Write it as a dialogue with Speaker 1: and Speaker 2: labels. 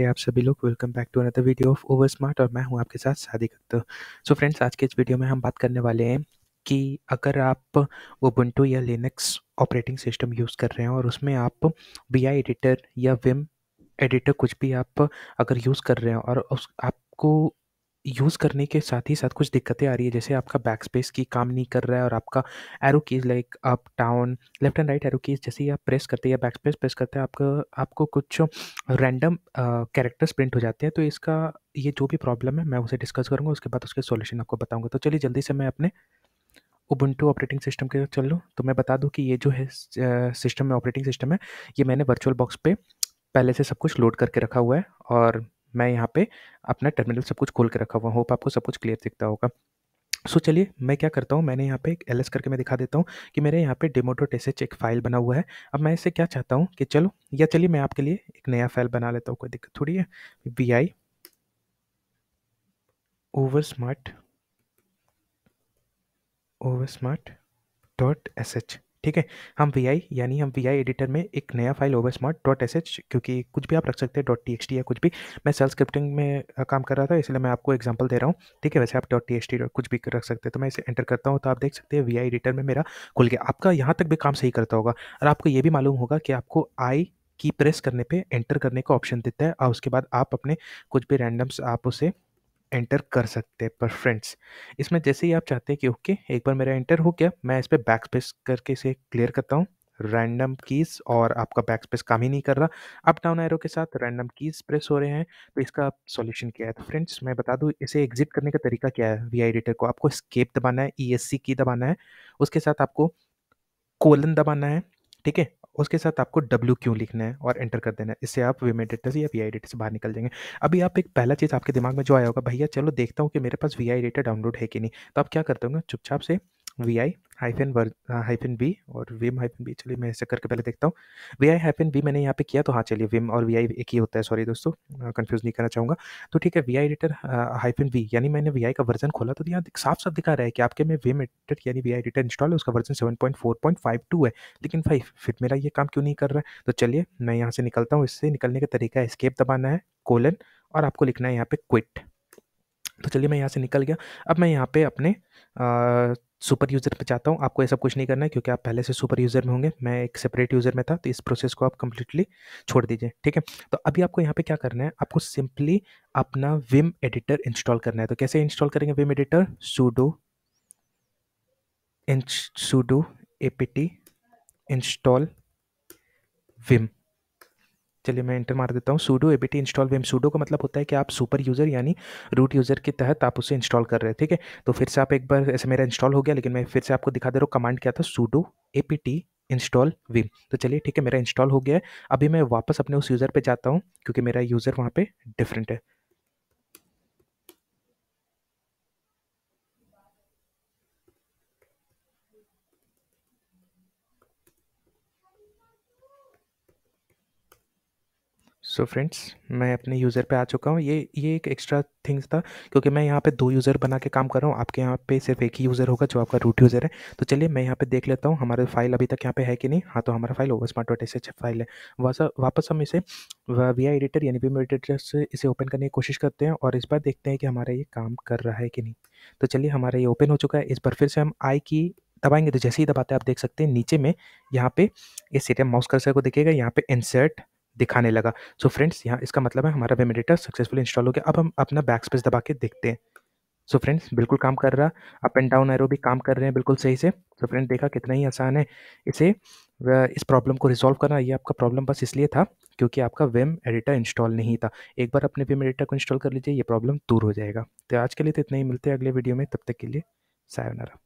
Speaker 1: नमस्ते आप सभी लोग welcome back to another video of over smart और मैं हूं आपके साथ सादिक अख्तर सो फ्रेंड्स आज के इस वीडियो में हम बात करने वाले हैं कि अगर आप उबंटू या लिनक्स ऑपरेटिंग सिस्टम यूज़ कर रहे हैं और उसमें आप बी एडिटर या विम एडिटर कुछ भी आप अगर यूज़ कर रहे हैं और उस आपको यूज़ करने के साथ ही साथ कुछ दिक्कतें आ रही है जैसे आपका बैक स्पेस की काम नहीं कर रहा है और आपका arrow keys like up down left and right arrow keys जैसे ही आप प्रेस करते हैं या बैक स्पेस प्रेस करते हैं आपका आपको कुछ रैंडम कैरेक्टर्स प्रिंट हो जाते हैं तो इसका ये जो भी प्रॉब्लम है मैं उसे डिस्कस करूँगा उसके बाद उसके सोल्यूशन आपको बताऊँगा तो चलिए जल्दी से मैं अपने उबंटू ऑपरेटिंग सिस्टम के चल लूँ तो मैं बता दूँ कि ये जो है सिस्टम है ऑपरेटिंग सिस्टम है ये मैंने वर्चुअल बॉक्स पे पहले से सब कुछ लोड करके रखा हुआ है और मैं यहाँ पे अपना टर्मिनल सब कुछ खोल के रखा हुआ होप आपको सब कुछ क्लियर दिखता होगा सो so, चलिए मैं क्या करता हूँ मैंने यहाँ पे एक एल करके मैं दिखा देता हूँ कि मेरे यहाँ पे डेमोटो टेसेच एक फ़ाइल बना हुआ है अब मैं इसे क्या चाहता हूँ कि चलो या चलिए मैं आपके लिए एक नया फाइल बना लेता हूँ कोई दिक्कत थोड़ी है V I over smart over smart dot S H ठीक है हम वी आई यानी हम वी आई एडिटर में एक नया file over smart dot S H क्योंकि कुछ भी आप रख सकते हैं डॉट टी एच टी या कुछ भी मैं सेल स्क्रिप्टिंग में काम कर रहा था इसलिए मैं आपको एग्जाम्पल दे रहा हूँ ठीक है वैसे आप डॉट टी एक्स टी कुछ भी रख सकते हैं तो मैं इसे एंटर करता हूँ तो आप देख सकते हैं वी आई एडिटर में मेरा खुल गया आपका यहाँ तक भी काम सही करता होगा और आपको ये भी मालूम होगा कि आपको आई की प्रेस करने पे एंटर करने का ऑप्शन देता है और उसके बाद आप अपने कुछ भी रैंडम्स आप उसे एंटर कर सकते हैं पर फ्रेंड्स इसमें जैसे ही आप चाहते हैं कि ओके एक बार मेरा एंटर हो गया मैं इस पर बैक स्पेस करके इसे क्लियर करता हूँ रैंडम कीज़ और आपका बैक स्पेस काम ही नहीं कर रहा अप डाउन एरो के साथ रैंडम कीज़ प्रेस हो रहे हैं तो इसका आप सॉल्यूशन क्या है तो फ्रेंड्स मैं बता दूँ इसे एग्जिट करने का तरीका क्या है वी एडिटर को आपको स्केप दबाना है ई एस सी की दबाना है उसके साथ आपको कोलन दबाना है ठीक है उसके साथ आपको डब्ल्यू क्यू लिखना है और एंटर कर देना है इससे आप वीमे डेटा से या वी आई डेटा से बाहर निकल जाएंगे अभी आप एक पहला चीज़ आपके दिमाग में जो आया होगा भैया चलो देखता हूँ कि मेरे पास वी आई डेटा डाउनलोड है कि नहीं तो आप क्या करते होंगे चुपचाप से V I hyphen verge hyphen B और विम हाइफन बी चलिए मैं ऐसे करके पहले देखता हूँ वी आई हाइफन बी मैंने यहाँ पे किया तो हाँ चलिए विम और वी आई एक ही होता है सॉरी दोस्तों कंफ्यूज नहीं करना चाहूँगा तो ठीक है V I editor hyphen B यानी मैंने वी आई का वर्जन खोला तो यहाँ साफ साफ दिखा रहा है कि आपके में विम एडिटर यानी वी आई एडिटर इंस्टॉल है उसका version seven point four point five two है लेकिन फाइव फिर मेरा ये काम क्यों नहीं कर रहा है तो चलिए मैं यहाँ से निकलता हूँ इससे निकलने का तरीका है स्केप दबाना है कोलन और आपको लिखना है यहाँ पे क्विट तो चलिए मैं यहाँ से निकल गया अब मैं यहाँ पे अपने हाँ, सुपर यूज़र पे चाहता हूँ आपको ऐसा कुछ नहीं करना है क्योंकि आप पहले से सुपर यूज़र में होंगे मैं एक सेपरेट यूज़र में था तो इस प्रोसेस को आप कंप्लीटली छोड़ दीजिए ठीक है तो अभी आपको यहाँ पे क्या करना है आपको सिंपली अपना विम एडिटर इंस्टॉल करना है तो कैसे इंस्टॉल करेंगे vim editor sudo sudo A install vim चलिए मैं इंटर मार देता हूँ sudo A install vim sudo का मतलब होता है कि आप सुपर यूज़र यानी रूट यूज़र के तहत आप उसे इंस्टॉल कर रहे हैं ठीक है तो फिर से आप एक बार ऐसे मेरा इंस्टॉल हो गया लेकिन मैं फिर से आपको दिखा दे रहा हूँ कमांड क्या था सूडो ए इंस्टॉल विम तो चलिए ठीक है मेरा इंस्टॉल हो गया है अभी मैं वापस अपने उस यूज़र पे जाता हूँ क्योंकि मेरा यूज़र वहाँ पे डिफरेंट है सो so फ्रेंड्स मैं अपने यूज़र पे आ चुका हूँ ये ये एक एक्स्ट्रा थिंग्स था क्योंकि मैं यहाँ पे दो यूज़र बना के काम कर रहा हूँ आपके यहाँ पे सिर्फ एक ही यूज़र होगा जो आपका रूट यूज़र है तो चलिए मैं यहाँ पे देख लेता हूँ हमारा फाइल अभी तक यहाँ पे है कि नहीं हाँ तो हमारा file over smart dot S file है वापस हम इसे वी आई एडिटर यानी वी एडिटर से इसे ओपन करने की कोशिश करते हैं और इस बार देखते हैं कि हमारा ये काम कर रहा है कि नहीं तो चलिए हमारा ये ओपन हो चुका है इस बार फिर से हम आई की दबाएंगे तो जैसे ही दबाते हैं आप देख सकते हैं नीचे में यहाँ पे ये सीटे माउस कर्सर को देखिएगा यहाँ पे इंसर्ट दिखाने लगा सो फ्रेंड्स यहाँ इसका मतलब है हमारा वेमेडिटर सक्सेसफुल इंस्टॉल हो गया अब हम अपना बैक स्पेस दबा के देखते हैं सो so फ्रेंड्स बिल्कुल काम कर रहा अप एंड डाउन एरो भी काम कर रहे हैं बिल्कुल सही से सो so फ्रेंड्स देखा कितना ही आसान है इसे इस प्रॉब्लम को रिजॉल्व करना ये आपका प्रॉब्लम बस इसलिए था क्योंकि आपका वेम एडिटर इंस्टॉल नहीं था एक बार अपने वेम एडिटर को इंस्टॉल कर लीजिए ये प्रॉब्लम दूर हो जाएगा तो आज के लिए तो इतना ही मिलते हैं अगले वीडियो में तब तक के लिए सायोनारा